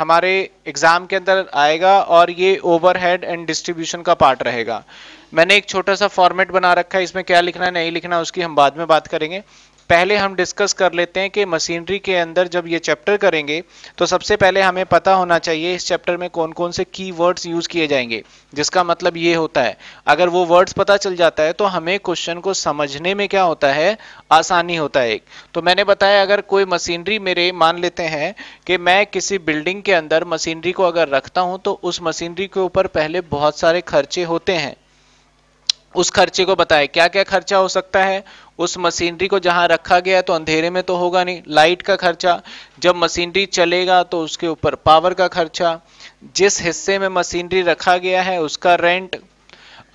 हमारे एग्ज़ाम के अंदर आएगा और ये ओवरहेड एंड डिस्ट्रीब्यूशन का पार्ट रहेगा मैंने एक छोटा सा फॉर्मेट बना रखा है इसमें क्या लिखना है नहीं लिखना उसकी हम बाद में बात करेंगे पहले हम डिस्कस कर लेते हैं कि मशीनरी के अंदर जब ये चैप्टर करेंगे तो सबसे पहले हमें पता होना चाहिए इस चैप्टर में कौन कौन से की वर्ड्स यूज किए जाएंगे जिसका मतलब ये होता है अगर वो वर्ड्स पता चल जाता है तो हमें क्वेश्चन को समझने में क्या होता है आसानी होता है एक तो मैंने बताया अगर कोई मशीनरी मेरे मान लेते हैं कि मैं किसी बिल्डिंग के अंदर मशीनरी को अगर रखता हूं तो उस मशीनरी के ऊपर पहले बहुत सारे खर्चे होते हैं उस खर्चे को बताए क्या क्या खर्चा हो सकता है उस मशीनरी को जहां रखा गया तो अंधेरे में तो होगा नहीं लाइट का खर्चा जब मशीनरी चलेगा तो उसके ऊपर पावर का खर्चा जिस हिस्से में मशीनरी रखा गया है उसका रेंट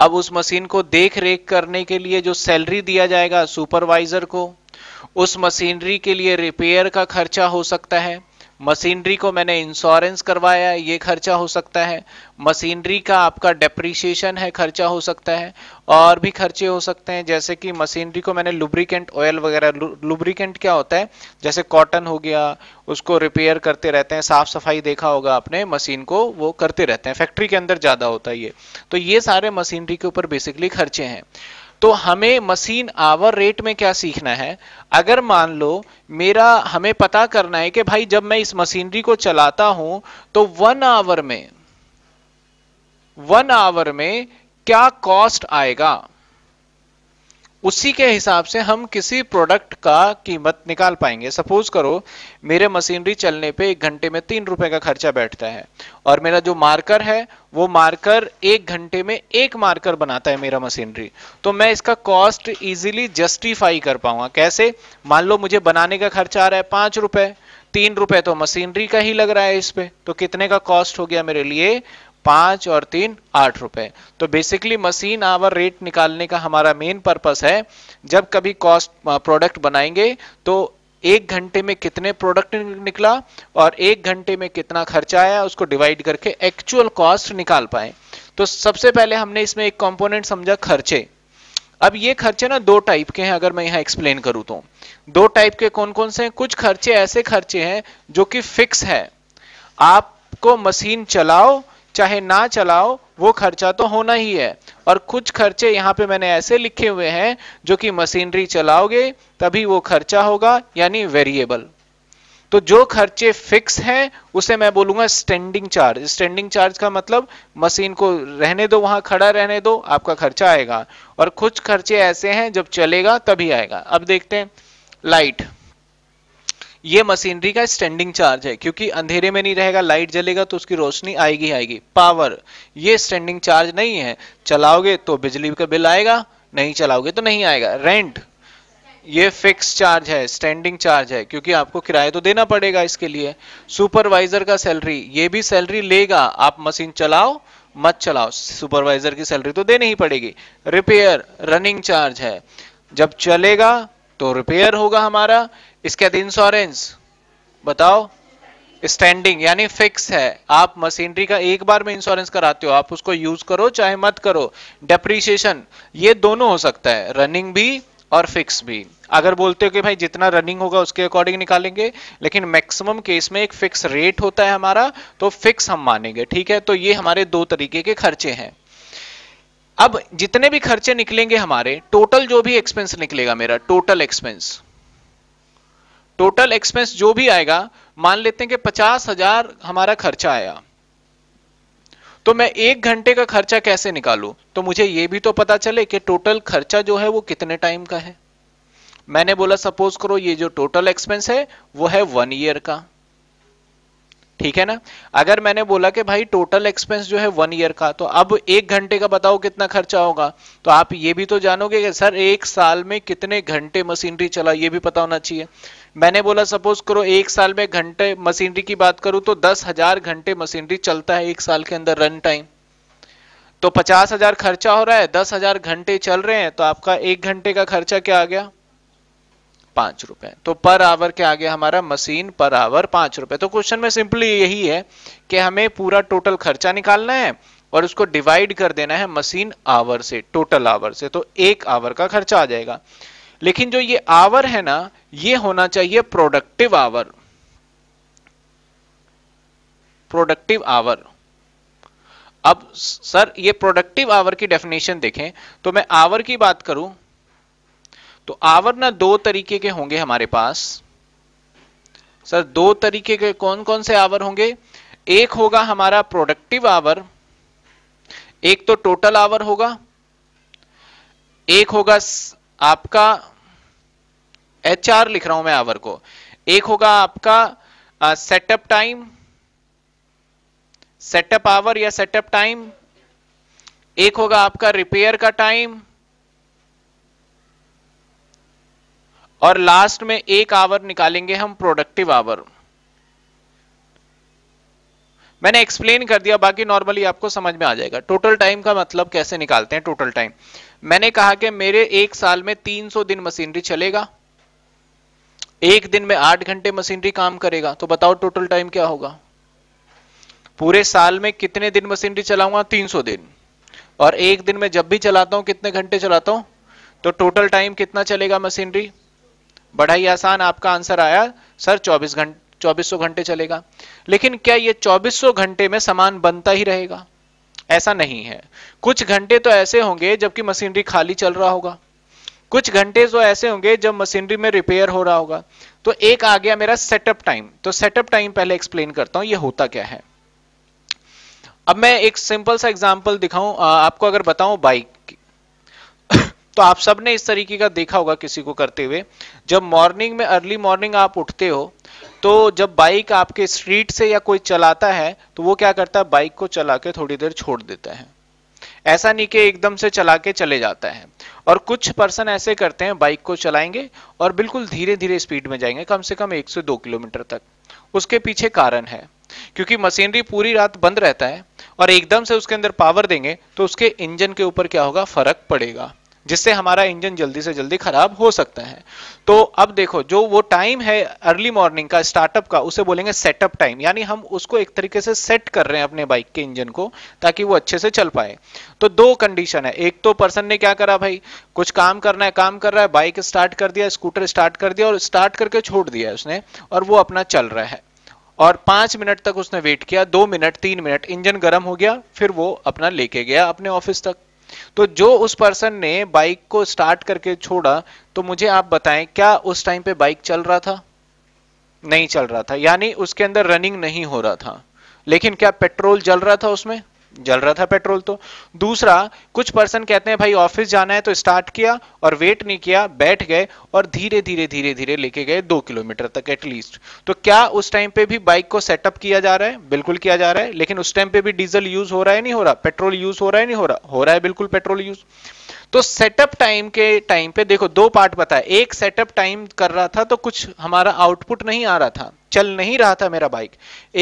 अब उस मशीन को देख रेख करने के लिए जो सैलरी दिया जाएगा सुपरवाइजर को उस मशीनरी के लिए रिपेयर का खर्चा हो सकता है मशीनरी को मैंने इंश्योरेंस करवाया ये खर्चा हो सकता है मशीनरी का आपका डेप्रिसिएशन है खर्चा हो सकता है और भी खर्चे हो सकते हैं जैसे कि मशीनरी को मैंने लुब्रिकेंट ऑयल वगैरह लुब्रिकेंट क्या होता है जैसे कॉटन हो गया उसको रिपेयर करते रहते हैं साफ सफाई देखा होगा आपने मशीन को वो करते रहते हैं फैक्ट्री के अंदर ज़्यादा होता है ये तो ये सारे मशीनरी के ऊपर बेसिकली खर्चे हैं तो हमें मशीन आवर रेट में क्या सीखना है अगर मान लो मेरा हमें पता करना है कि भाई जब मैं इस मशीनरी को चलाता हूं तो वन आवर में वन आवर में क्या कॉस्ट आएगा उसी के हिसाब से हम किसी प्रोडक्ट का कीमत निकाल पाएंगे सपोज करो मेरे मशीनरी चलने पे एक घंटे में तीन रुपए का खर्चा बैठता है और मेरा जो मार्कर है वो मार्कर एक घंटे में एक मार्कर बनाता है मेरा मशीनरी तो मैं इसका कॉस्ट इजीली जस्टिफाई कर पाऊंगा कैसे मान लो मुझे बनाने का खर्चा आ रहा है पांच रुपए तीन रुपए तो मशीनरी का ही लग रहा है इस पे तो कितने का कॉस्ट हो गया मेरे लिए पांच और तीन आठ रुपए तो बेसिकली मशीन आवर रेट निकालने का हमारा मेन पर्पस है जब कभी कॉस्ट प्रोडक्ट बनाएंगे तो एक घंटे में कितने प्रोडक्ट निकला और एक घंटे में कितना खर्चा आया उसको डिवाइड करके एक्चुअल कॉस्ट निकाल पाए तो सबसे पहले हमने इसमें एक कंपोनेंट समझा खर्चे अब ये खर्चे ना दो टाइप के हैं अगर मैं यहाँ एक्सप्लेन करूँ तो दो टाइप के कौन कौन से हैं कुछ खर्चे ऐसे खर्चे हैं जो कि फिक्स है आपको मशीन चलाओ चाहे ना चलाओ वो खर्चा तो होना ही है और कुछ खर्चे यहाँ पे मैंने ऐसे लिखे हुए हैं जो कि मशीनरी चलाओगे तभी वो खर्चा होगा यानी वेरिएबल तो जो खर्चे फिक्स हैं उसे मैं बोलूंगा स्टैंडिंग चार्ज स्टैंडिंग चार्ज का मतलब मशीन को रहने दो वहां खड़ा रहने दो आपका खर्चा आएगा और कुछ खर्चे ऐसे हैं जब चलेगा तभी आएगा अब देखते हैं लाइट ये मशीनरी का स्टैंडिंग चार्ज है क्योंकि अंधेरे में नहीं रहेगा लाइट जलेगा तो उसकी रोशनी आएगी आएगी पावर ये स्टैंडिंग चार्ज नहीं है चलाओगे तो बिजली का बिल आएगा नहीं चलाओगे तो नहीं आएगा रेंट ये फिक्स चार्ज है स्टैंडिंग चार्ज है क्योंकि आपको किराया तो देना पड़ेगा इसके लिए सुपरवाइजर का सैलरी ये भी सैलरी लेगा आप मशीन चलाओ मत चलाओ सुपरवाइजर की सैलरी तो देनी ही पड़ेगी रिपेयर रनिंग चार्ज है जब चलेगा तो रिपेयर होगा हमारा इसके बाद इंश्योरेंस बताओ स्टैंडिंग यानी फिक्स है आप मशीनरी का एक बार में इंश्योरेंस कराते हो आप उसको यूज करो चाहे मत करो डेप्रीशिएशन ये दोनों हो सकता है रनिंग भी और फिक्स भी अगर बोलते हो कि भाई जितना रनिंग होगा उसके अकॉर्डिंग निकालेंगे लेकिन मैक्सिमम केस में एक फिक्स रेट होता है हमारा तो फिक्स हम मानेंगे ठीक है तो ये हमारे दो तरीके के खर्चे हैं अब जितने भी खर्चे निकलेंगे हमारे टोटल जो भी एक्सपेंस निकलेगा मेरा टोटल एक्सपेंस टोटल एक्सपेंस जो भी आएगा मान लेते हैं कि पचास हजार हमारा खर्चा आया तो मैं एक घंटे का खर्चा कैसे निकालू तो मुझे यह भी तो पता चले कि टोटल खर्चा जो है वो कितने टाइम का है मैंने बोला सपोज करो ये जो टोटल एक्सपेंस है वो है वन ईयर का ठीक है ना अगर मैंने बोला कि भाई टोटल एक्सपेंस जो है वन ईयर का तो अब एक घंटे का बताओ कितना खर्चा होगा तो आप ये भी तो जानोगे कि सर एक साल में कितने घंटे मशीनरी चला ये भी पता होना चाहिए मैंने बोला सपोज करो एक साल में घंटे मशीनरी की बात करूं तो दस हजार घंटे मशीनरी चलता है एक साल के अंदर रन टाइम तो पचास हजार खर्चा हो रहा है दस हजार घंटे चल रहे हैं तो आपका एक घंटे का खर्चा क्या आ गया पांच रुपए तो पर आवर के आगे हमारा मशीन पर आवर पांच रुपए तो क्वेश्चन में सिंपली यही है कि हमें पूरा टोटल खर्चा निकालना है और उसको डिवाइड कर देना है मशीन आवर से टोटल आवर से तो एक आवर का खर्चा आ जाएगा लेकिन जो ये आवर है ना ये होना चाहिए प्रोडक्टिव आवर प्रोडक्टिव आवर अब सर ये प्रोडक्टिव आवर की डेफिनेशन देखें तो मैं आवर की बात करूं तो आवरण दो तरीके के होंगे हमारे पास सर दो तरीके के कौन कौन से आवर होंगे एक होगा हमारा प्रोडक्टिव आवर एक तो टोटल आवर होगा एक होगा आपका एच आर लिख रहा हूं मैं आवर को एक होगा आपका सेटअप टाइम सेटअप आवर या सेटअप टाइम एक होगा आपका रिपेयर का टाइम और लास्ट में एक आवर निकालेंगे हम प्रोडक्टिव आवर मैंने एक्सप्लेन कर दिया बाकी नॉर्मली आपको समझ में आ जाएगा टोटल टाइम का मतलब कैसे निकालते हैं टोटल टाइम मैंने कहा कि मेरे एक साल में 300 दिन मशीनरी चलेगा एक दिन में आठ घंटे मशीनरी काम करेगा तो बताओ टोटल टाइम क्या होगा पूरे साल में कितने दिन मशीनरी चलाऊंगा 300 दिन और एक दिन में जब भी चलाता हूं कितने घंटे चलाता हूं तो टोटल टाइम कितना चलेगा मशीनरी बड़ा ही आसान आपका आंसर आया सर चौबीस घंटे चौबीस घंटे चलेगा लेकिन क्या ये 2400 घंटे में सामान बनता ही रहेगा ऐसा नहीं है कुछ घंटे तो ऐसे होंगे जबकि मशीनरी खाली चल रहा होगा कुछ घंटे तो ऐसे होंगे जब मशीनरी में रिपेयर हो रहा होगा तो एक आ गया मेरा सेटअप टाइम तो सेटअप टाइम पहले एक्सप्लेन करता हूं ये होता क्या है अब मैं एक सिंपल सा एग्जांपल दिखाऊं आपको अगर बताऊं बाइक तो आप सबने इस तरीके का देखा होगा किसी को करते हुए जब मॉर्निंग में अर्ली मॉर्निंग आप उठते हो तो जब बाइक आपके स्ट्रीट से या कोई चलाता है तो वो क्या करता है बाइक को चला के थोड़ी देर छोड़ देता है ऐसा नहीं कि एकदम से चला के चले जाता है और कुछ पर्सन ऐसे करते हैं बाइक को चलाएंगे और बिल्कुल धीरे धीरे स्पीड में जाएंगे कम से कम एक से दो किलोमीटर तक उसके पीछे कारण है क्योंकि मशीनरी पूरी रात बंद रहता है और एकदम से उसके अंदर पावर देंगे तो उसके इंजन के ऊपर क्या होगा फर्क पड़ेगा जिससे हमारा इंजन जल्दी से जल्दी खराब हो सकता है तो अब देखो जो वो टाइम है अर्ली मॉर्निंग का स्टार्टअप का उसे बोलेंगे सेटअप टाइम यानी हम उसको एक तरीके से सेट कर रहे हैं अपने बाइक के इंजन को ताकि वो अच्छे से चल पाए तो दो कंडीशन है एक तो पर्सन ने क्या करा भाई कुछ काम करना है काम कर रहा है बाइक स्टार्ट कर दिया स्कूटर स्टार्ट कर दिया और स्टार्ट करके छोड़ दिया उसने और वो अपना चल रहा है और पांच मिनट तक उसने वेट किया दो मिनट तीन मिनट इंजन गर्म हो गया फिर वो अपना लेके गया अपने ऑफिस तक तो जो उस पर्सन ने बाइक को स्टार्ट करके छोड़ा तो मुझे आप बताएं क्या उस टाइम पे बाइक चल रहा था नहीं चल रहा था यानी उसके अंदर रनिंग नहीं हो रहा था लेकिन क्या पेट्रोल जल रहा था उसमें जल रहा था पेट्रोल तो दूसरा कुछ पर्सन कहते हैं भाई ऑफिस जाना है तो स्टार्ट किया और वेट नहीं किया बैठ गए और धीरे धीरे धीरे धीरे लेके गए दो किलोमीटर तक एटलीस्ट तो क्या उस टाइम पे भी बाइक को सेटअप किया जा रहा है बिल्कुल किया जा रहा है लेकिन उस टाइम पे भी डीजल यूज हो रहा है नहीं हो रहा पेट्रोल यूज हो रहा है नहीं हो रहा हो रहा है बिल्कुल पेट्रोल यूज तो सेटअप टाइम के टाइम पे देखो दो पार्ट बताया एक सेटअप टाइम कर रहा था तो कुछ हमारा आउटपुट नहीं आ रहा था चल नहीं रहा था मेरा बाइक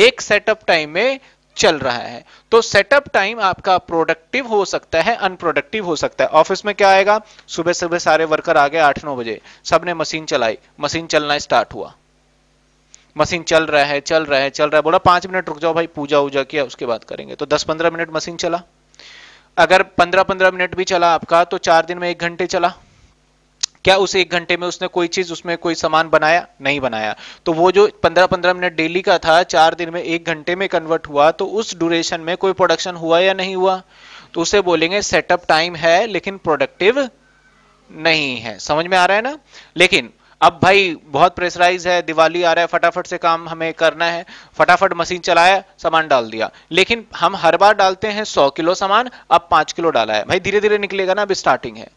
एक सेटअप टाइम में चल रहा है तो सेटअप टाइम आपका प्रोडक्टिव हो सकता है अनप्रोडक्टिव हो सकता है ऑफिस में क्या आएगा सुबह सुबह सारे वर्कर आ गए आठ नौ बजे सबने मशीन चलाई मशीन चलना स्टार्ट हुआ मशीन चल रहा है चल रहा है चल रहा है बोला पांच मिनट रुक जाओ भाई पूजा उजा किया उसके बाद करेंगे तो दस पंद्रह मिनट मशीन चला अगर पंद्रह पंद्रह मिनट भी चला आपका तो चार दिन में एक घंटे चला क्या उस एक घंटे में उसने कोई चीज उसमें कोई सामान बनाया नहीं बनाया तो वो जो पंद्रह पंद्रह मिनट डेली का था चार दिन में एक घंटे में कन्वर्ट हुआ तो उस ड्यूरेशन में कोई प्रोडक्शन हुआ या नहीं हुआ तो उसे बोलेंगे सेटअप टाइम है लेकिन प्रोडक्टिव नहीं है समझ में आ रहा है ना लेकिन अब भाई बहुत प्रेशराइज है दिवाली आ रहा है फटाफट से काम हमें करना है फटाफट मशीन चलाया सामान डाल दिया लेकिन हम हर बार डालते हैं 100 किलो सामान अब 5 किलो डाला है भाई धीरे धीरे निकलेगा ना अब स्टार्टिंग है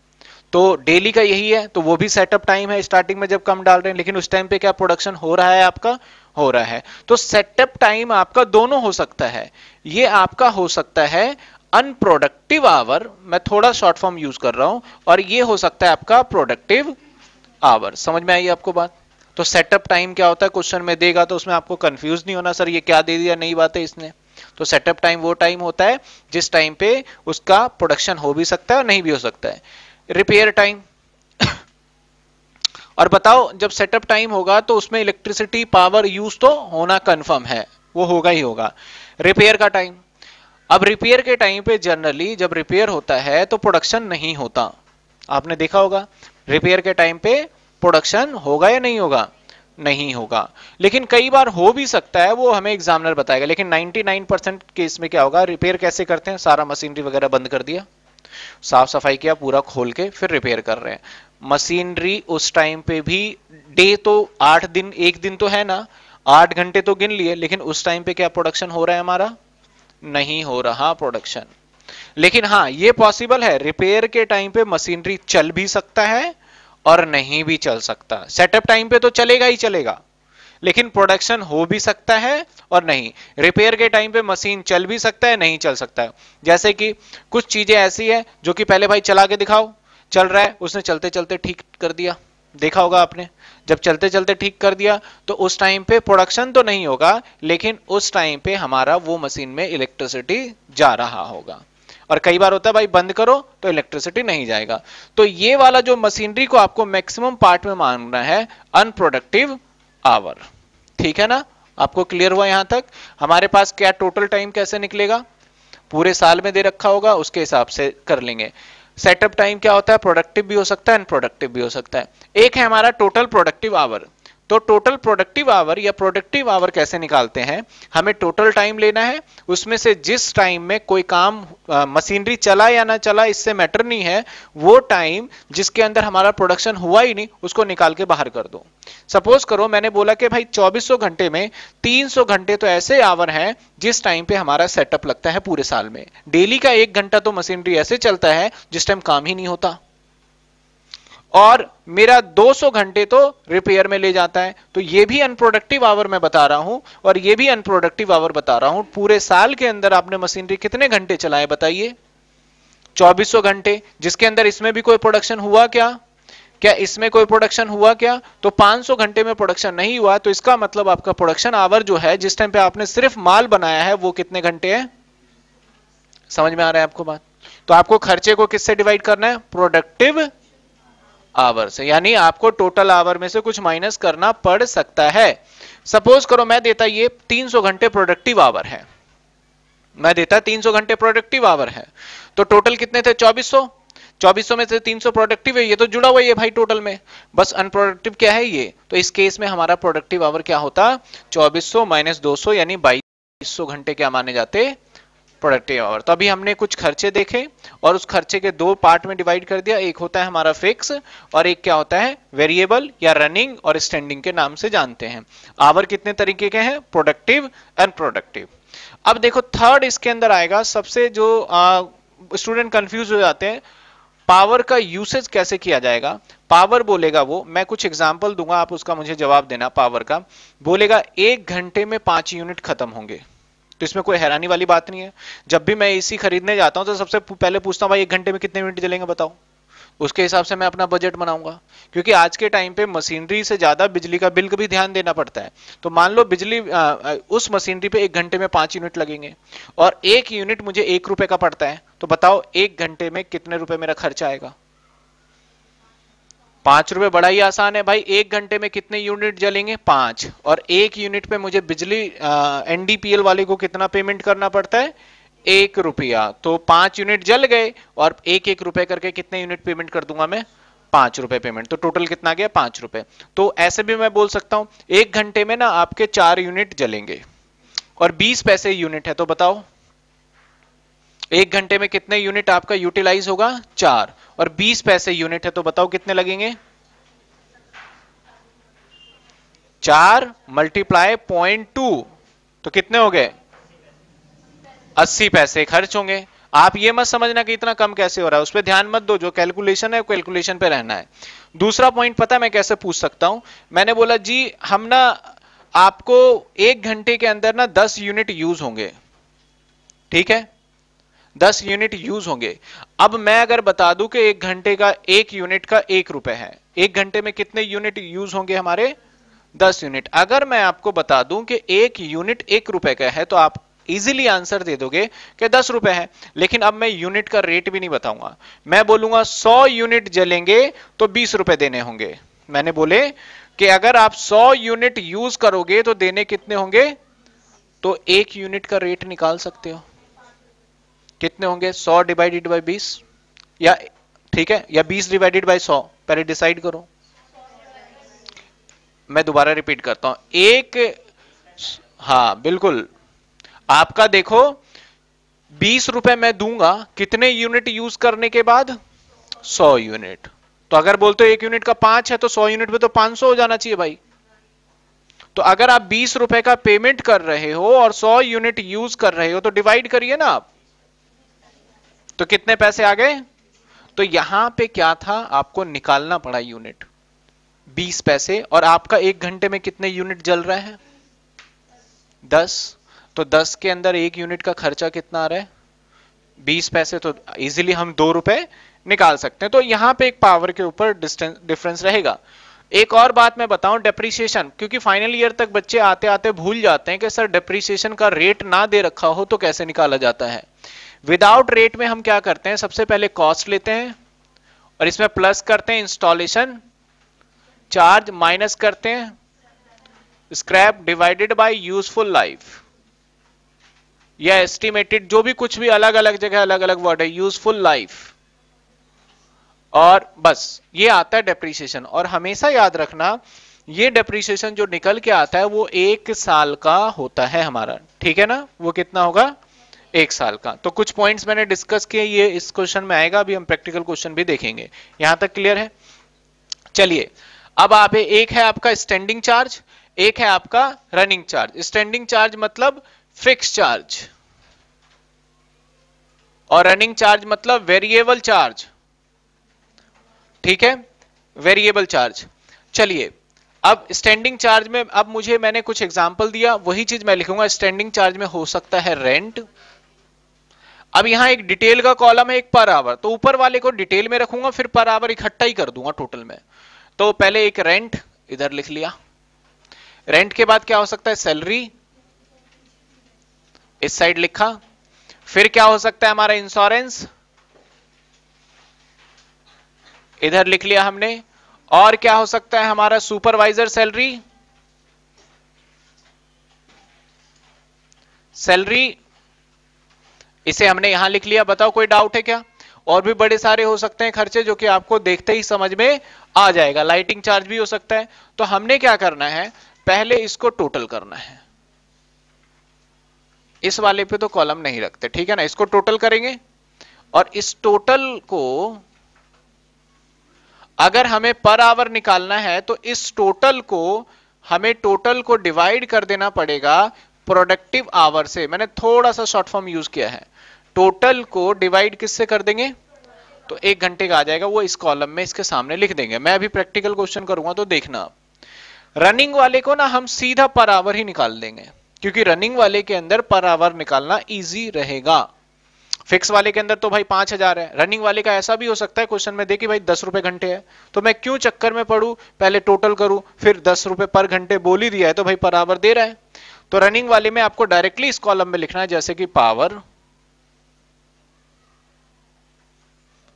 तो डेली का यही है तो वो भी सेटअप टाइम है स्टार्टिंग में जब कम डाल रहे हैं लेकिन उस टाइम पे क्या प्रोडक्शन हो रहा है आपका हो रहा है तो सेटअप टाइम आपका दोनों हो सकता है ये आपका हो सकता है अनप्रोडक्टिव आवर मैं थोड़ा शॉर्ट फॉर्म यूज कर रहा हूं और ये हो सकता है आपका प्रोडक्टिव आवर समझ में आई आपको बात तो सेटअप टाइम क्या होता है क्वेश्चन में देगा तो उसमें आपको कंफ्यूज नहीं होना सर ये क्या दे दिया नई बात है इसने तो सेटअप टाइम वो टाइम होता है जिस टाइम पे उसका प्रोडक्शन हो भी सकता है और नहीं भी हो सकता है रिपेयर टाइम और बताओ जब सेटअप टाइम होगा तो उसमें इलेक्ट्रिसिटी पावर यूज तो होना कंफर्म है वो होगा ही होगा रिपेयर का टाइम अब रिपेयर के टाइम पे जनरली जब रिपेयर होता है तो प्रोडक्शन नहीं होता आपने देखा होगा रिपेयर के टाइम पे प्रोडक्शन होगा या नहीं होगा नहीं होगा लेकिन कई बार हो भी सकता है वो हमें एग्जामिनर बताएगा लेकिन 99 परसेंट केस में क्या होगा रिपेयर कैसे करते हैं सारा मशीनरी वगैरह बंद कर दिया साफ सफाई किया पूरा खोल के फिर रिपेयर कर रहे हैं मशीनरी उस टाइम पे भी डे तो आठ दिन एक दिन तो है ना आठ घंटे तो गिन लिए लेकिन उस टाइम पे क्या प्रोडक्शन हो रहा है हमारा नहीं हो रहा प्रोडक्शन लेकिन हाँ ये पॉसिबल है रिपेयर के टाइम पे मशीनरी चल भी सकता है और नहीं भी चल सकता सेटअप टाइम पे तो चलेगा ही चलेगा लेकिन प्रोडक्शन हो भी सकता है और नहीं रिपेयर के टाइम पे मशीन चल भी सकता है नहीं चल सकता है जैसे कि कुछ चीजें ऐसी है जो कि पहले भाई चला के दिखाओ चल रहा है उसने चलते चलते ठीक कर दिया देखा होगा आपने जब चलते चलते ठीक कर दिया तो उस टाइम पे प्रोडक्शन तो नहीं होगा लेकिन उस टाइम पे हमारा वो मशीन में इलेक्ट्रिसिटी जा रहा होगा और कई बार होता है भाई बंद करो तो इलेक्ट्रिसिटी नहीं जाएगा तो ये वाला जो मशीनरी को आपको मैक्सिमम पार्ट में मानना है अनप्रोडक्टिव आवर ठीक है ना आपको क्लियर हुआ यहां तक हमारे पास क्या टोटल टाइम कैसे निकलेगा पूरे साल में दे रखा होगा उसके हिसाब से कर लेंगे सेटअप टाइम क्या होता है प्रोडक्टिव भी हो सकता है अनप्रोडक्टिव भी हो सकता है एक है हमारा टोटल प्रोडक्टिव आवर तो टोटल प्रोडक्टिव आवर या प्रोडक्टिव आवर कैसे निकालते हैं हमें टोटल टाइम लेना है उसमें से जिस टाइम में कोई काम मशीनरी चला या ना चला इससे मैटर नहीं है वो टाइम जिसके अंदर हमारा प्रोडक्शन हुआ ही नहीं उसको निकाल के बाहर कर दो सपोज करो मैंने बोला कि भाई 2400 घंटे में 300 घंटे तो ऐसे आवर हैं जिस टाइम पे हमारा सेटअप लगता है पूरे साल में डेली का एक घंटा तो मशीनरी ऐसे चलता है जिस टाइम काम ही नहीं होता और मेरा 200 घंटे तो रिपेयर में ले जाता है तो ये भी अनप्रोडक्टिव आवर मैं बता रहा हूं और ये भी अनप्रोडक्टिव आवर बता रहा हूं पूरे साल के अंदर आपने मशीनरी कितने घंटे चलाए बताइए 2400 घंटे जिसके अंदर इसमें भी कोई प्रोडक्शन हुआ क्या क्या इसमें कोई प्रोडक्शन हुआ क्या तो 500 घंटे में प्रोडक्शन नहीं हुआ तो इसका मतलब आपका प्रोडक्शन आवर जो है जिस टाइम पे आपने सिर्फ माल बनाया है वो कितने घंटे है समझ में आ रहा है आपको बात तो आपको खर्चे को किससे डिवाइड करना है प्रोडक्टिव आवर्स यानी आपको टोटल आवर में से कुछ माइनस करना पड़ सकता है सपोज करो मैं देता ये 300 घंटे प्रोडक्टिव आवर है मैं देता 300 घंटे प्रोडक्टिव आवर है तो टोटल कितने थे 2400 2400 में से 300 प्रोडक्टिव है ये तो जुड़ा हुआ है भाई टोटल में बस अनप्रोडक्टिव क्या है ये तो इस केस में हमारा प्रोडक्टिव आवर क्या होता चौबीस सौ यानी बाईस घंटे क्या माने जाते प्रोडक्टिव आवर तो अभी हमने कुछ खर्चे देखे और उस खर्चे के दो पार्ट में डिवाइड कर दिया एक होता है हमारा फिक्स और एक क्या होता है वेरिएबल या रनिंग और स्टैंडिंग के नाम से जानते हैं आवर कितने तरीके के हैं प्रोडक्टिव अनप्रोडक्टिव अब देखो थर्ड इसके अंदर आएगा सबसे जो स्टूडेंट कंफ्यूज हो जाते हैं पावर का यूसेज कैसे किया जाएगा पावर बोलेगा वो मैं कुछ एग्जाम्पल दूंगा आप उसका मुझे जवाब देना पावर का बोलेगा एक घंटे में पांच यूनिट खत्म होंगे तो इसमें कोई हैरानी वाली बात नहीं है जब भी मैं एसी खरीदने जाता हूँ तो सबसे पहले पूछता हूँ भाई एक घंटे में कितने मिनट चलेंगे बताओ उसके हिसाब से मैं अपना बजट बनाऊंगा क्योंकि आज के टाइम पे मशीनरी से ज्यादा बिजली का बिल का भी ध्यान देना पड़ता है तो मान लो बिजली आ, उस मशीनरी पे एक घंटे में पांच यूनिट लगेंगे और एक यूनिट मुझे एक रुपए का पड़ता है तो बताओ एक घंटे में कितने रुपए मेरा खर्च आएगा पांच रुपए बड़ा ही आसान है भाई एक घंटे में कितने यूनिट जलेंगे पांच और एक यूनिट पे मुझे बिजली एनडीपीएल वाले को कितना पेमेंट करना पड़ता है एक रुपया तो पांच यूनिट जल गए और एक एक रुपए करके कितने यूनिट पेमेंट कर दूंगा मैं पांच रुपए पेमेंट तो टोटल कितना गया पांच रुपए तो ऐसे भी मैं बोल सकता हूं एक घंटे में ना आपके चार यूनिट जलेंगे और बीस पैसे यूनिट है तो बताओ एक घंटे में कितने यूनिट आपका यूटिलाइज होगा चार और बीस पैसे यूनिट है तो बताओ कितने लगेंगे चार मल्टीप्लाई पॉइंट टू तो कितने हो गए अस्सी पैसे खर्च होंगे आप ये मत समझना कि इतना कम कैसे हो रहा है उस पर ध्यान मत दो जो कैलकुलेशन है कैलकुलेशन पे रहना है दूसरा पॉइंट पता है मैं कैसे पूछ सकता हूं मैंने बोला जी हम ना आपको एक घंटे के अंदर ना दस यूनिट यूज होंगे ठीक है दस यूनिट यूज होंगे अब मैं अगर बता दूं कि एक घंटे का एक यूनिट का एक रुपए है एक घंटे में कितने यूनिट यूज होंगे हमारे दस यूनिट अगर मैं आपको बता दूं कि एक यूनिट एक रुपए का है तो आप इजिली आंसर दे दोगे कि दस रुपए है लेकिन अब मैं यूनिट का रेट भी नहीं बताऊंगा मैं बोलूंगा सौ यूनिट जलेंगे तो बीस रुपए देने होंगे मैंने बोले कि अगर आप सौ यूनिट यूज करोगे तो देने कितने होंगे तो एक यूनिट का रेट निकाल सकते हो कितने होंगे 100 डिवाइडेड बाय 20 या ठीक है या 20 डिवाइडेड बाय 100 पहले डिसाइड करो मैं दोबारा रिपीट करता हूं एक हाँ बिल्कुल आपका देखो बीस रुपए मैं दूंगा कितने यूनिट यूज करने के बाद सौ यूनिट तो अगर बोलते हो एक यूनिट का पांच है तो सौ यूनिट पे तो पांच सौ हो जाना चाहिए भाई तो अगर आप बीस रुपए का पेमेंट कर रहे हो और सौ यूनिट यूज कर रहे हो तो डिवाइड करिए ना आप तो कितने पैसे आ गए तो यहां पे क्या था आपको निकालना पड़ा यूनिट 20 पैसे और आपका एक घंटे में कितने यूनिट जल रहे हैं 10 तो 10 के अंदर एक यूनिट का खर्चा कितना आ रहा है 20 पैसे तो इजीली हम दो रुपए निकाल सकते हैं तो यहां पे एक पावर के ऊपर डिस्टेंस डिफरेंस रहेगा एक और बात मैं बताऊं डेप्रिसिएशन क्योंकि फाइनल ईयर तक बच्चे आते आते भूल जाते हैं कि सर डेप्रिसिएशन का रेट ना दे रखा हो तो कैसे निकाला जाता है विदाउट रेट में हम क्या करते हैं सबसे पहले कॉस्ट लेते हैं और इसमें प्लस करते हैं इंस्टॉलेशन चार्ज माइनस करते हैं scrap divided by useful life या एस्टिमेटेड जो भी कुछ भी अलग अलग जगह अलग अलग वर्ड है यूजफुल लाइफ और बस ये आता है डेप्रीसिएशन और हमेशा याद रखना ये डेप्रीशिएशन जो निकल के आता है वो एक साल का होता है हमारा ठीक है ना वो कितना होगा एक साल का तो कुछ पॉइंट्स मैंने डिस्कस किए ये इस क्वेश्चन में आएगा अभी हम प्रैक्टिकल क्वेश्चन भी देखेंगे यहां तक क्लियर है चलिए अब आप एक है आपका स्टैंडिंग चार्ज एक है आपका रनिंग चार्ज स्टैंडिंग चार्ज मतलब फिक्स चार्ज और रनिंग चार्ज मतलब वेरिएबल चार्ज ठीक है वेरिएबल चार्ज चलिए अब स्टैंडिंग चार्ज में अब मुझे मैंने कुछ एग्जांपल दिया वही चीज मैं लिखूंगा स्टैंडिंग चार्ज में हो सकता है रेंट अब यहाँ एक डिटेल का कॉलम है एक पर आवर तो ऊपर वाले को डिटेल में रखूंगा फिर पर आवर इकट्ठा ही कर दूंगा टोटल में तो पहले एक रेंट इधर लिख लिया रेंट के बाद क्या हो सकता है सैलरी इस साइड लिखा फिर क्या हो सकता है हमारा इंश्योरेंस इधर लिख लिया हमने और क्या हो सकता है हमारा सुपरवाइजर सैलरी सैलरी इसे हमने यहां लिख लिया बताओ कोई डाउट है क्या और भी बड़े सारे हो सकते हैं खर्चे जो कि आपको देखते ही समझ में आ जाएगा लाइटिंग चार्ज भी हो सकता है तो हमने क्या करना है पहले इसको टोटल करना है इस वाले पे तो कॉलम नहीं रखते ठीक है ना इसको टोटल करेंगे और इस टोटल को अगर हमें पर आवर निकालना है तो इस टोटल को हमें टोटल को डिवाइड कर देना पड़ेगा प्रोडक्टिव आवर से मैंने थोड़ा सा शॉर्ट फॉर्म यूज किया है टोटल को डिवाइड किससे कर देंगे तो एक घंटे का आ जाएगा वो इस कॉलम में इसके सामने लिख देंगे मैं अभी प्रैक्टिकल क्वेश्चन करूंगा तो देखना आप रनिंग वाले को ना हम सीधा पर आवर ही निकाल देंगे क्योंकि रनिंग वाले के अंदर पर आवर निकालना इजी रहेगा फिक्स वाले के अंदर तो भाई पांच हजार है रनिंग वाले का ऐसा भी हो सकता है क्वेश्चन में देखिए भाई दस रुपए घंटे है तो मैं क्यों चक्कर में पढ़ू पहले टोटल करूं फिर दस रुपए पर घंटे बोली दिया है तो भाई पर आवर दे रहा है तो रनिंग वाले में आपको डायरेक्टली इस कॉलम में लिखना है जैसे कि पावर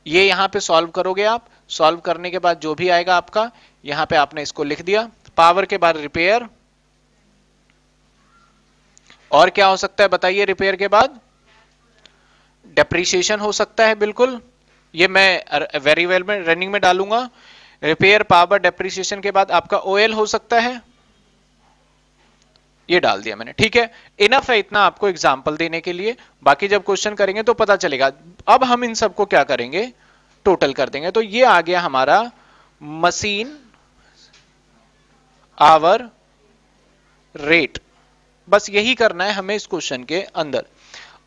ये यहां पे सॉल्व करोगे आप सॉल्व करने के बाद जो भी आएगा आपका यहां पे आपने इसको लिख दिया पावर के बाद रिपेयर और क्या हो सकता है बताइए रिपेयर के बाद डेप्रीशिएशन हो सकता है बिल्कुल ये मैं वेरी वेल में रनिंग में डालूंगा रिपेयर पावर डेप्रीशिएशन के बाद आपका ओएल हो सकता है ये डाल दिया मैंने ठीक है इनफ है इतना आपको एग्जाम्पल देने के लिए बाकी जब क्वेश्चन करेंगे तो पता चलेगा अब हम इन सबको क्या करेंगे टोटल कर देंगे तो ये आ गया हमारा मशीन आवर रेट बस यही करना है हमें इस क्वेश्चन के अंदर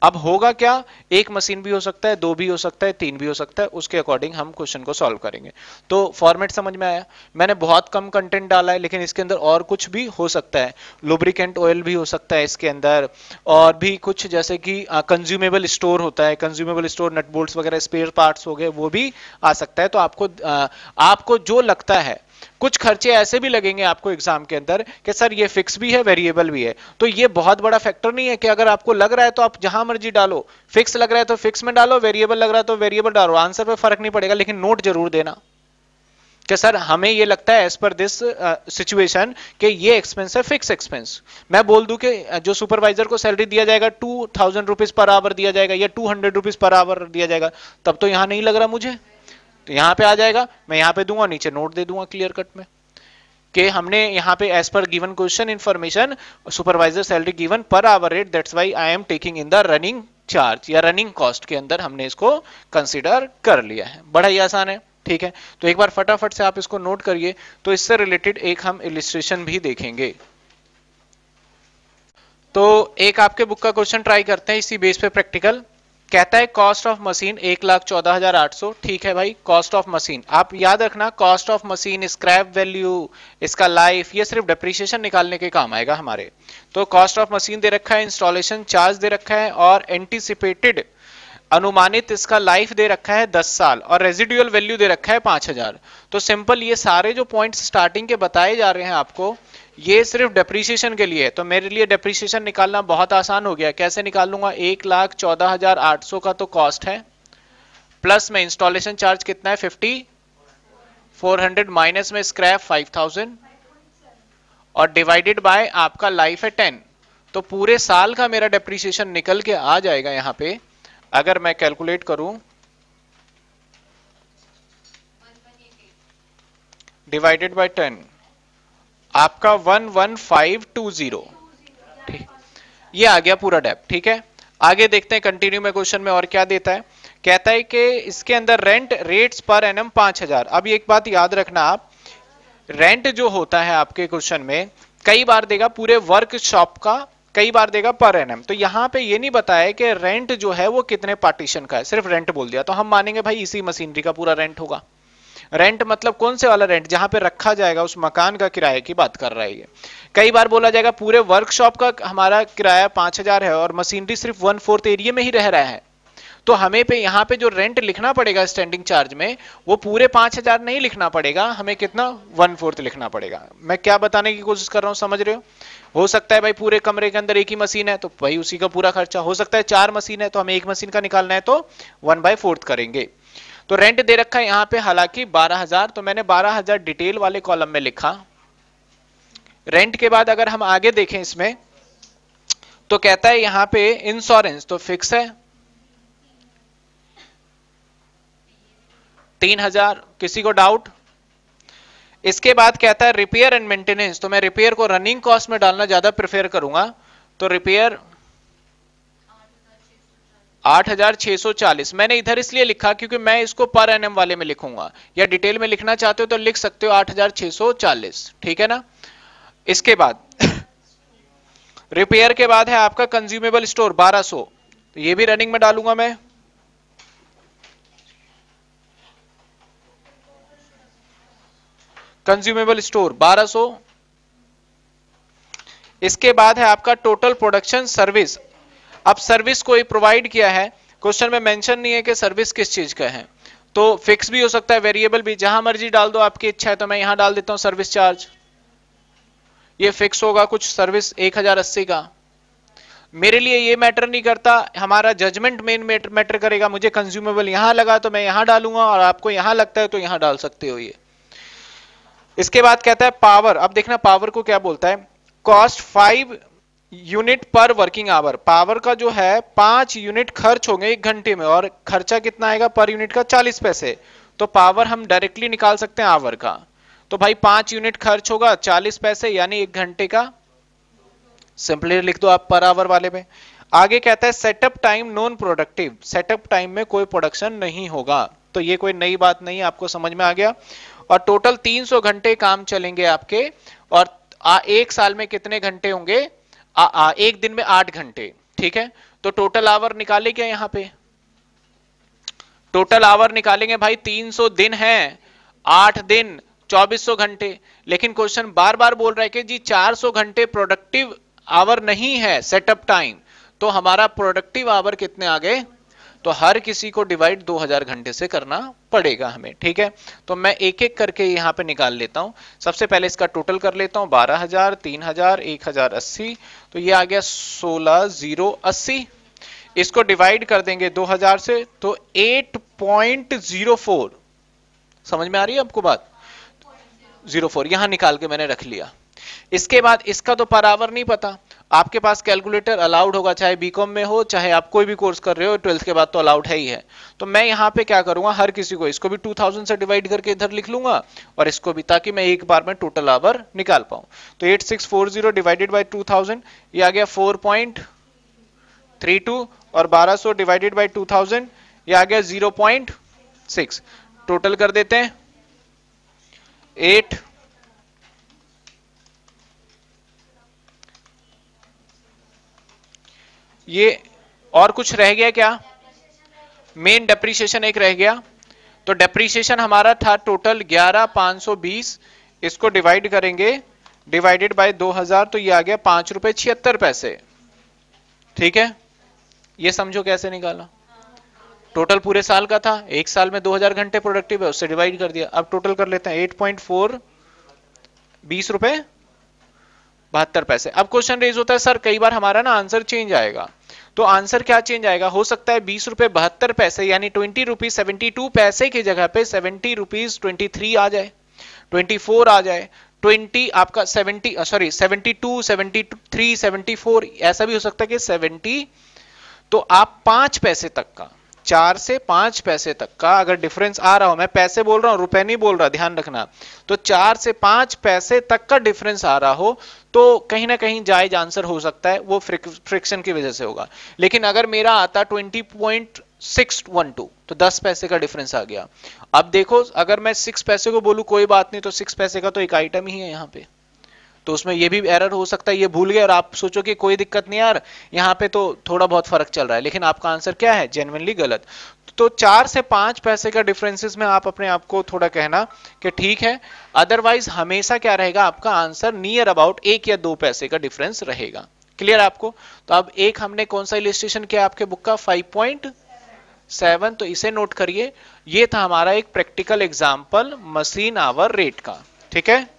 अब होगा क्या एक मशीन भी हो सकता है दो भी हो सकता है तीन भी हो सकता है उसके अकॉर्डिंग हम क्वेश्चन को सॉल्व करेंगे तो फॉर्मेट समझ में आया मैंने बहुत कम कंटेंट डाला है लेकिन इसके अंदर और कुछ भी हो सकता है लुब्रिकेंट ऑयल भी हो सकता है इसके अंदर और भी कुछ जैसे कि कंज्यूमेबल स्टोर होता है कंज्यूमेबल स्टोर नटबोर्ड्स वगैरह स्पेयर पार्ट्स हो गए वो भी आ सकता है तो आपको आ, आपको जो लगता है कुछ खर्चे ऐसे भी लगेंगे आपको एग्जाम के अंदर कि सर ये फिक्स भी है वेरिएबल भी है तो ये बहुत बड़ा फैक्टर नहीं है कि अगर आपको लग रहा है तो आप जहां मर्जी डालो फिक्स लग रहा है तो फिक्स में डालो वेरिएबल लग रहा है तो वेरिएबल डालो आंसर पर फर्क नहीं पड़ेगा लेकिन नोट जरूर देना कि सर हमें ये लगता है एज पर दिस सिचुएशन कि ये एक्सपेंस है फिक्स एक्सपेंस मैं बोल दूं कि uh, जो सुपरवाइजर को सैलरी दिया जाएगा two thousand rupees per hour दिया जाएगा या two hundred rupees per hour दिया जाएगा तब तो यहां नहीं लग रहा मुझे तो यहाँ पे आ जाएगा मैं यहाँ पे दूंगा नीचे नोट दे दूंगा क्लियर कट में कि हमने यहाँ पे as per given question information supervisor salary given per hour rate that's why I am taking in the running charge या रनिंग कॉस्ट के अंदर हमने इसको कंसिडर कर लिया है बड़ा ही आसान है ठीक है तो एक बार फटाफट से आप इसको नोट करिए तो इससे रिलेटेड एक हम इलिस्ट्रेशन भी देखेंगे तो एक आपके बुक का क्वेश्चन ट्राई करते हैं इसी बेस पे प्रैक्टिकल कहता है कॉस्ट ऑफ मशीन एक लाख चौदह हजार आठ सौ ठीक है भाई कॉस्ट ऑफ मशीन आप याद रखना cost of machine scrap value इसका लाइफ ये सिर्फ डिप्रिशिएशन निकालने के काम आएगा हमारे तो कॉस्ट ऑफ मशीन दे रखा है इंस्टॉलेशन चार्ज दे रखा है और एंटीसिपेटेड अनुमानित इसका लाइफ दे रखा है दस साल और रेजिडुअल वैल्यू दे रखा है पांच हजार तो सिंपल ये सारे जो पॉइंट स्टार्टिंग के बताए जा रहे हैं आपको ये सिर्फ डेप्रीसिएशन के लिए है तो मेरे लिए डेप्रीसिएशन निकालना बहुत आसान हो गया कैसे निकाल लूंगा एक लाख चौदह हजार आठ सौ का तो कॉस्ट है प्लस में इंस्टॉलेशन चार्ज कितना है फिफ्टी फोर हंड्रेड माइनस में स्क्रैप फाइव थाउजेंड और डिवाइडेड बाय आपका लाइफ है टेन तो पूरे साल का मेरा डेप्रीसिएशन निकल के आ जाएगा यहाँ पे अगर मैं कैलकुलेट करूं डिवाइडेड बाय टेन आपका one one five two zero ठीक ये आ गया पूरा डेप ठीक है आगे देखते हैं कंटिन्यू में क्वेश्चन में और क्या देता है कहता है कि इसके अंदर रेंट रेट्स पर एनएम पांच हजार अब एक बात याद रखना आप रेंट जो होता है आपके क्वेश्चन में कई बार देगा पूरे वर्कशॉप का कई बार देगा पर एनएम तो यहां पे ये नहीं बताया कि रेंट जो है वो कितने पार्टीशन का है सिर्फ रेंट बोल दिया तो हम मानेंगे भाई इसी मशीनरी का पूरा रेंट होगा रेंट मतलब कौन से वाला रेंट जहां पे रखा जाएगा उस मकान का किराए की बात कर रहा है ये कई बार बोला जाएगा पूरे वर्कशॉप का हमारा किराया पांच हजार है और मशीनरी सिर्फ वन फोर्थ एरिया में ही रह रहा है तो हमें पे यहाँ पे जो रेंट लिखना पड़ेगा स्टैंडिंग चार्ज में वो पूरे पांच हजार नहीं लिखना पड़ेगा हमें कितना वन फोर्थ लिखना पड़ेगा मैं क्या बताने की कोशिश कर रहा हूँ समझ रहे हो हो सकता है भाई पूरे कमरे के अंदर एक ही मशीन है तो भाई उसी का पूरा खर्चा हो सकता है चार मशीन है तो हमें एक मशीन का निकालना है तो वन बाय फोर्थ करेंगे तो रेंट दे रखा है यहां पे हालांकि 12000 तो मैंने 12000 डिटेल वाले कॉलम में लिखा रेंट के बाद अगर हम आगे देखें इसमें तो कहता है यहाँ पे इंश्योरेंस तो फिक्स है तीन हजार किसी को डाउट इसके बाद कहता है रिपेयर एंड मेंटेनेंस तो मैं रिपेयर को रनिंग कॉस्ट में डालना ज्यादा प्रेफर करूंगा तो रिपेयर 8640 मैंने इधर इसलिए लिखा क्योंकि मैं इसको पर एन वाले में लिखूंगा या डिटेल में लिखना चाहते हो तो लिख सकते हो 8640 ठीक है ना इसके बाद रिपेयर के बाद है आपका कंज्यूमेबल स्टोर 1200 तो ये भी रनिंग में डालूंगा मैं कंज्यूमेबल स्टोर 1200 इसके बाद है आपका टोटल प्रोडक्शन सर्विस अब सर्विस कोई प्रोवाइड किया है क्वेश्चन में मेंशन नहीं है कि सर्विस किस चीज का है तो फिक्स भी हो सकता है वेरिएबल भी जहां मर्जी डाल दो आपकी इच्छा है तो मैं यहां डाल देता हूं सर्विस चार्ज ये फिक्स होगा कुछ सर्विस एक का मेरे लिए ये मैटर नहीं करता हमारा जजमेंट मेन मैटर करेगा मुझे कंज्यूमेबल यहां लगा तो मैं यहां डालूंगा और आपको यहां लगता है तो यहां डाल सकते हो ये इसके बाद कहता है पावर अब देखना पावर को क्या बोलता है cost five unit per working hour power का जो है पांच यूनिट खर्च होंगे एक घंटे में और खर्चा कितना आएगा पर यूनिट का चालीस पैसे तो पावर हम डायरेक्टली निकाल सकते हैं आवर का तो भाई पांच यूनिट खर्च होगा चालीस पैसे यानी एक घंटे का सिंपली लिख दो आप पर आवर वाले में आगे कहता है setup time non productive setup time में कोई प्रोडक्शन नहीं होगा तो ये कोई नई बात नहीं है आपको समझ में आ गया और टोटल 300 घंटे काम चलेंगे आपके और आ, एक साल में कितने घंटे होंगे आ, आ, एक दिन में आठ घंटे ठीक है तो टोटल आवर निकाले क्या यहां पे टोटल आवर निकालेंगे भाई 300 दिन है आठ दिन 2400 घंटे लेकिन क्वेश्चन बार बार बोल रहा है कि जी 400 घंटे प्रोडक्टिव आवर नहीं है सेटअप टाइम तो हमारा प्रोडक्टिव आवर कितने आ गए तो हर किसी को डिवाइड 2000 घंटे से करना पड़ेगा हमें ठीक है तो मैं एक एक करके यहाँ पे निकाल लेता हूँ सबसे पहले इसका टोटल कर लेता हूँ बारह हजार तीन हजार एक हजार अस्सी तो ये आ गया सोलह जीरो अस्सी इसको डिवाइड कर देंगे दो हजार से तो एट पॉइंट जीरो फोर समझ में आ रही है आपको बात जीरो फोर यहां निकाल के मैंने रख लिया इसके बाद इसका तो परावर नहीं पता आपके पास कैलकुलेटर अलाउड होगा चाहे बीकॉम में हो चाहे आप कोई भी कोर्स कर रहे हो ट्वेल्थ के बाद तो अलाउड है ही है तो मैं यहाँ पे क्या करूंगा हर किसी को इसको भी 2000 से डिवाइड करके इधर लिख लूंगा और इसको भी ताकि मैं एक बार में टोटल आवर निकाल पाऊँ तो eight six four zero divided by two thousand ये आ गया फोर पॉइंट थ्री टू और बारह सौ डिवाइडेड बाई टू थाउजेंड ये आ गया जीरो पॉइंट सिक्स टोटल कर देते हैं एट ये और कुछ रह गया क्या मेन डेप्रीशिएशन एक रह गया तो डेप्रीशिएशन हमारा था टोटल ग्यारह पांच सौ बीस इसको डिवाइड करेंगे डिवाइडेड बाय 2000 तो ये आ गया पांच रुपए छिहत्तर पैसे ठीक है ये समझो कैसे निकाला टोटल पूरे साल का था एक साल में 2000 घंटे प्रोडक्टिव है उससे डिवाइड कर दिया अब टोटल कर लेते हैं 8.4 पॉइंट फोर बीस रुपए बहत्तर पैसे अब क्वेश्चन रेज होता है सर कई बार हमारा ना आंसर चेंज आएगा तो आंसर क्या चेंज आएगा हो सकता है बीस रुपए बहत्तर पैसे यानी ट्वेंटी रुपीज सेवेंटी टू पैसे की जगह पे सेवेंटी रुपीज ट्वेंटी थ्री आ जाए ट्वेंटी फोर आ जाए ट्वेंटी आपका seventy sorry seventy two seventy three seventy four ऐसा भी हो सकता है कि सेवेंटी तो आप पांच पैसे तक का चार से पांच पैसे तक का अगर डिफरेंस आ रहा हो मैं पैसे बोल रहा हूं रुपए नहीं बोल रहा ध्यान रखना तो चार से पांच पैसे तक का डिफरेंस आ रहा हो तो कहीं ना कहीं जायज आंसर हो सकता है वो फ्रिक्शन की वजह से होगा लेकिन अगर मेरा आता twenty point six one two तो दस पैसे का डिफरेंस आ गया अब देखो अगर मैं सिक्स पैसे को बोलू कोई बात नहीं तो सिक्स पैसे का तो एक आइटम ही है यहाँ पे तो उसमें ये भी एरर हो सकता है ये भूल गए और आप सोचो कि कोई दिक्कत नहीं यार यहाँ पे तो थोड़ा बहुत फर्क चल रहा है लेकिन आपका आंसर क्या है जेनवनली गलत तो चार से पांच पैसे का डिफरेंसेस में आप अपने आप को थोड़ा कहना कि ठीक है अदरवाइज हमेशा क्या रहेगा आपका आंसर नियर अबाउट एक या दो पैसे का डिफरेंस रहेगा क्लियर आपको तो अब एक हमने कौन सा इलिस्ट्रेशन किया आपके बुक का फाइव पॉइंट सेवन तो इसे नोट करिए ये था हमारा एक practical example machine hour rate का ठीक है